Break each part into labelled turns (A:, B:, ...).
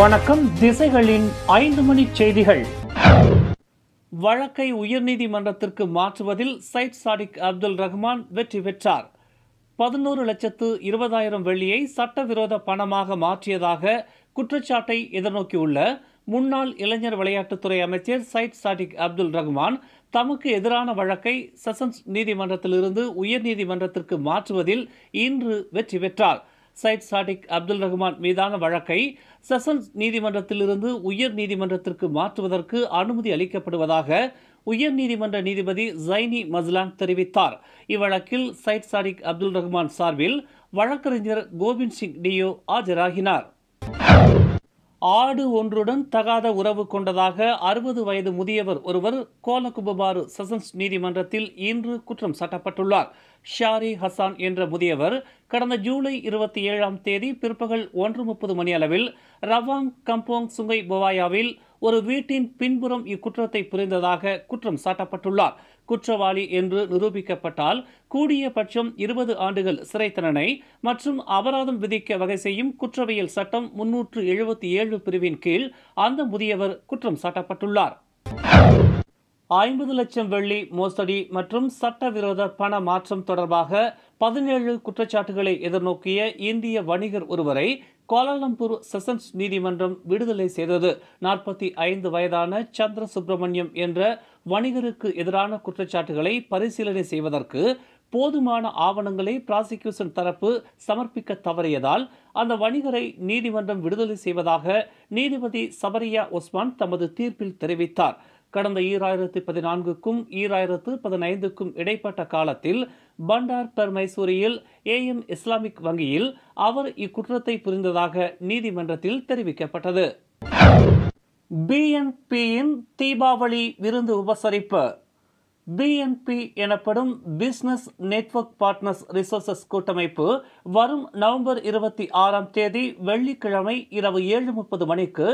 A: வணக்கம் திசைகளின் ஐந்து மணி செய்திகள் வழக்கை உயர்நீதிமன்றத்திற்கு மாற்றுவதில் சைட் சாடிக் அப்துல் ரஹ்மான் வெற்றி பெற்றார் பதினோரு லட்சத்து இருபதாயிரம் வெள்ளியை சட்டவிரோத பணமாக மாற்றியதாக குற்றச்சாட்டை எதிர்நோக்கியுள்ள முன்னாள் இளைஞர் விளையாட்டுத்துறை அமைச்சர் சைட் சாடிக் அப்துல் ரஹ்மான் தமக்கு எதிரான வழக்கை செஷன்ஸ் நீதிமன்றத்திலிருந்து உயர்நீதிமன்றத்திற்கு மாற்றுவதில் இன்று வெற்றி பெற்றார் சைட் சாடிக் அப்துல் ரஹ்மான் மீதான வழக்கை செஷன்ஸ் நீதிமன்றத்திலிருந்து உயர் நீதிமன்றத்திற்கு மாற்றுவதற்கு அனுமதி அளிக்கப்படுவதாக உயர் நீதிமன்ற நீதிபதி ஜைனி மஸ்லான் தெரிவித்தார் இவ்வழக்கில் சைட் சாடிக் அப்துல் ரஹ்மான் சார்பில் வழக்கறிஞர் கோவிந்த் சிங் டியோ ஆஜராகினார் ஆடு ஒன்றுடன் தகாத உறவு கொண்டதாக அறுபது வயது முதியவர் ஒருவர் கோலகுபாறு செசன்ஸ் நீதிமன்றத்தில் இன்று குற்றம் சாட்டப்பட்டுள்ளார் ஷாரி ஹசான் என்ற முதியவர் கடந்த ஜூலை இருபத்தி ஏழாம் தேதி பிற்பகல் ஒன்று முப்பது மணி அளவில் ரவாங் கம்போங் சுங்கை பவாயாவில் ஒரு வீட்டின் பின்புறம் இக்குற்றத்தை புரிந்ததாக குற்றம் சாட்டப்பட்டுள்ளார் குற்றவாளி என்று நிரூபிக்கப்பட்டால் கூடிய பட்சம் இருபது ஆண்டுகள் சிறை தண்டனை மற்றும் அபராதம் விதிக்க வகை செய்யும் குற்றவியல் சட்டம் முன்னூற்று எழுபத்தி ஏழு பிரிவின் கீழ் அந்த முதியவர் குற்றம் சாட்டப்பட்டுள்ளார் ஐம்பது லட்சம் வெள்ளி மோசடி மற்றும் சட்டவிரோத பண மாற்றம் தொடர்பாக பதினேழு குற்றச்சாட்டுகளை எதிர்நோக்கிய இந்திய வணிகர் ஒருவரை கோலாலம்பூர் செஷன்ஸ் நீதிமன்றம் விடுதலை செய்தது நாற்பத்தி ஐந்து வயதான சந்திர சுப்பிரமணியம் என்ற வணிகருக்கு எதிரான குற்றச்சாட்டுகளை பரிசீலனை செய்வதற்கு போதுமான ஆவணங்களை பிராசிக்யூஷன் தரப்பு சமர்ப்பிக்க தவறியதால் அந்த வணிகரை நீதிமன்றம் விடுதலை செய்வதாக நீதிபதி சபரியா ஒஸ்மான் தமது தீர்ப்பில் தெரிவித்தார் கடந்த ஈராயிரத்து பதினான்குக்கும் ஈராயிரத்து பதினைந்துக்கும் இடைப்பட்ட காலத்தில் பண்டார் பர் மைசூரியில் எம் இஸ்லாமிக் வங்கியில் அவர் இக்குற்றத்தை புரிந்ததாக நீதிமன்றத்தில் தெரிவிக்கப்பட்டது பிஎன்பியின் தீபாவளி விருந்து உபசரிப்பு பிஎன்பி எனப்படும் பிசினஸ் நெட்வொர்க் பார்ட்னர்ஸ் ரிசோர்சஸ் கூட்டமைப்பு வரும் நவம்பர் இருபத்தி ஆறாம் தேதி வெள்ளிக்கிழமை இரவு ஏழு முப்பது மணிக்கு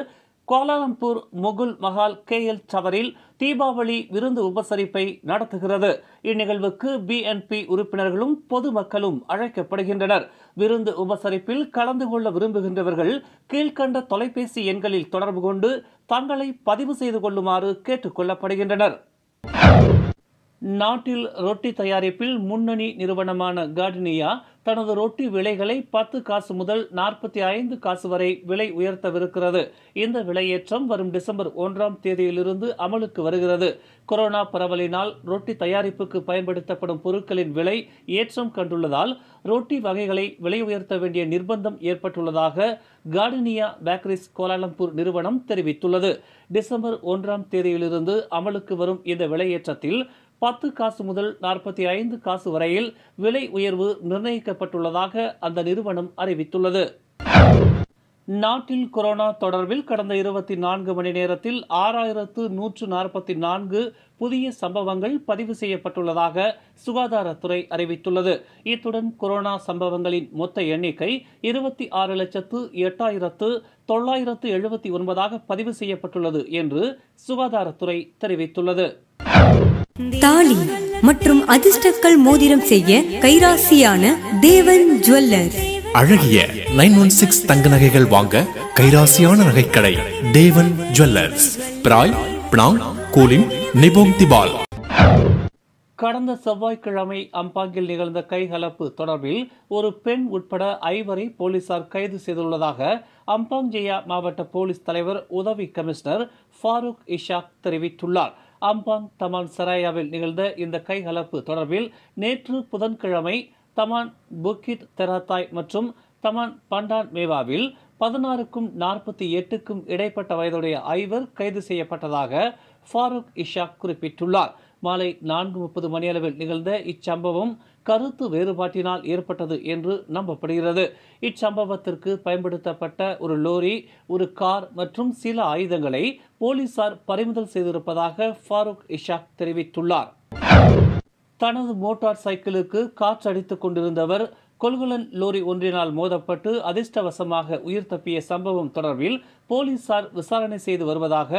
A: கோலாலம்பூர் முகுல் மஹால் கே எல் டவரில் தீபாவளி விருந்து உபசரிப்பை நடத்துகிறது இந்நிகழ்வுக்கு பிஎன்பி உறுப்பினர்களும் பொதுமக்களும் அழைக்கப்படுகின்றனர் விருந்து உபசரிப்பில் கலந்து கொள்ள விரும்புகின்றவர்கள் கீழ்கண்ட தொலைபேசி எண்களில் தொடர்பு கொண்டு தங்களை பதிவு செய்து கொள்ளுமாறு கேட்டுக் கொள்ளப்படுகின்றனர் நாட்டில் ரொட்டி தயாரிப்பில் முன்னணி நிறுவனமான கார்டினியா தனது ரொட்டி விலைகளை பத்து காசு முதல் நாற்பத்தி ஐந்து காசு வரை விலை உயர்த்தவிருக்கிறது இந்த விலையேற்றம் வரும் டிசம்பர் ஒன்றாம் தேதியிலிருந்து அமலுக்கு வருகிறது கொரோனா பரவலினால் ரொட்டி தயாரிப்புக்கு பயன்படுத்தப்படும் பொருட்களின் விலை ஏற்றம் கண்டுள்ளதால் ரொட்டி வகைகளை விலை உயர்த்த வேண்டிய நிர்பந்தம் ஏற்பட்டுள்ளதாக கார்டினியா பேக்கரிஸ் கோலாலம்பூர் நிறுவனம் தெரிவித்துள்ளது டிசம்பர் ஒன்றாம் தேதியிலிருந்து அமலுக்கு வரும் இந்த விலையேற்றத்தில் பத்து காசு முதல் நாற்பத்தி ஐந்து காசு வரையில் விலை உயர்வு நிர்ணயிக்கப்பட்டுள்ளதாக அந்த நிறுவனம் அறிவித்துள்ளது நாட்டில் கொரோனா தொடர்பில் கடந்த இருபத்தி நான்கு மணி நேரத்தில் ஆறாயிரத்து நூற்று நாற்பத்தி நான்கு புதிய சம்பவங்கள் பதிவு செய்யப்பட்டுள்ளதாக சுகாதாரத்துறை அறிவித்துள்ளது இத்துடன் கொரோனா சம்பவங்களின் மொத்த எண்ணிக்கை இருபத்தி ஆறு லட்சத்து எட்டாயிரத்து தொள்ளாயிரத்து எழுபத்தி ஒன்பதாக பதிவு செய்யப்பட்டுள்ளது என்று சுகாதாரத்துறை தெரிவித்துள்ளது தாலி மற்றும் அதிர்ஷ்டக்கள் மோதிரம் செய்ய கைராசியான தேவன் ஜுவல்லர் அழகிய நைன் ஒன் சிக்ஸ் தங்க நகைகள் வாங்க கைராசியான நகைக்கடை தேவன் ஜுவல்லர்ஸ் பிராய் பிளாங் கூலிம் நிபோங் திபால் கடந்த செவ்வாய்க்கிழமை அம்பாங்கில் நிகழ்ந்த கைகலப்பு தொடர்பில் ஒரு பெண் உட்பட ஐவரை போலீசார் கைது செய்துள்ளதாக அம்பாங் ஜெயா மாவட்ட போலீஸ் தலைவர் உதவி கமிஷனர் ஃபாரூக் இஷாக் தெரிவித்துள்ளார் அம்பாங் தமான் சராயாவில் நிகழ்ந்த இந்த கைகலப்பு தொடர்பில் நேற்று புதன்கிழமை தமான் புக்கித் தெராத்தாய் மற்றும் தமான் பண்டான் மேவாவில் பதினாறுக்கும் நாற்பத்தி எட்டுக்கும் இடைப்பட்ட வயதுடைய ஐவர் கைது செய்யப்பட்டதாக ஃபாரூக் இஷாக் குறிப்பிட்டுள்ளார் மாலை நான்கு முப்பது மணியளவில் நிகழ்ந்த இச்சம்பவம் கருத்து வேறுபாட்டினால் ஏற்பட்டது என்று நம்பப்படுகிறது இச்சம்பவத்திற்கு பயன்படுத்தப்பட்ட ஒரு லோரி ஒரு கார் மற்றும் சில ஆயுதங்களை போலீசார் பறிமுதல் செய்திருப்பதாக ஃபாரூக் இஷாக் தெரிவித்துள்ளார் தனது மோட்டார் சைக்கிளுக்கு காற்றடித்துக் கொண்டிருந்தவர் கொல்குலன் லோரி ஒன்றினால் மோதப்பட்டு அதிர்ஷ்டவசமாக உயிர் தப்பிய சம்பவம் தொடர்பில் போலீசார் விசாரணை செய்து வருவதாக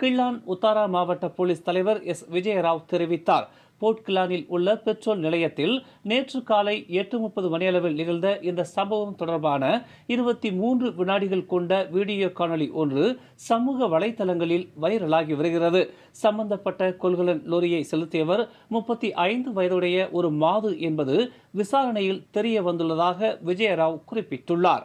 A: கிள்ளான் உத்தாரா மாவட்ட போலீஸ் தலைவர் எஸ் விஜயராவ் தெரிவித்தார் கிளானில் உள்ள பெட்ரோல் நிலையத்தில் நேற்று காலை எட்டு முப்பது மணியளவில் நிகழ்ந்த இந்த சம்பவம் தொடர்பான இருபத்தி மூன்று வினாடிகள் கொண்ட வீடியோ காணொலி ஒன்று சமூக வலைதளங்களில் வைரலாகி வருகிறது சம்பந்தப்பட்ட கொள்கலன் லோரியை செலுத்தியவர் முப்பத்தி ஐந்து வயதுடைய ஒரு மாது என்பது விசாரணையில் தெரிய வந்துள்ளதாக விஜயராவ் குறிப்பிட்டுள்ளார்